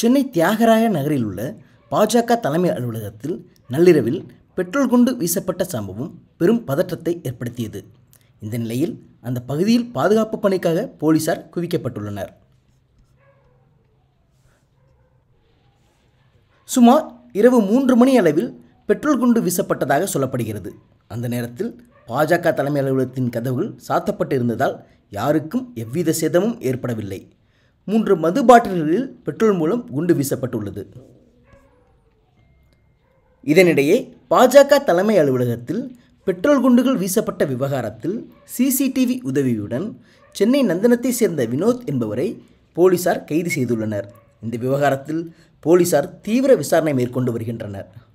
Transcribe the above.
சென்னை தியாகராய நகரில் உள்ள பாஜக தலைமை அலுவலகத்தில் நள்ளிரவில் பெட்ரோல் குண்டு வீசப்பட்ட சம்பவம் பெரும் பதற்றத்தை ஏற்படுத்தியது இந்த நிலையில் அந்த பகுதியில் பாதுகாப்பு பணிக்காக போலீசார் குவிக்கப்பட்டுள்ளனர் சுமார் இரவு மூன்று மணி அளவில் பெட்ரோல் குண்டு வீசப்பட்டதாக சொல்லப்படுகிறது அந்த நேரத்தில் பாஜக தலைமை அலுவலகத்தின் கதவுகள் சாத்தப்பட்டிருந்ததால் யாருக்கும் எவ்வித சேதமும் ஏற்படவில்லை மூன்று மது பாட்டில்களில் பெட்ரோல் மூலம் குண்டு வீசப்பட்டுள்ளது இதனிடையே பாஜக தலைமை அலுவலகத்தில் பெட்ரோல் குண்டுகள் வீசப்பட்ட விவகாரத்தில் சிசிடிவி உதவியுடன் சென்னை நந்தனத்தை சேர்ந்த வினோத் என்பவரை போலீசார் கைது செய்துள்ளனர் இந்த விவகாரத்தில் போலீசார் தீவிர விசாரணை மேற்கொண்டு வருகின்றனர்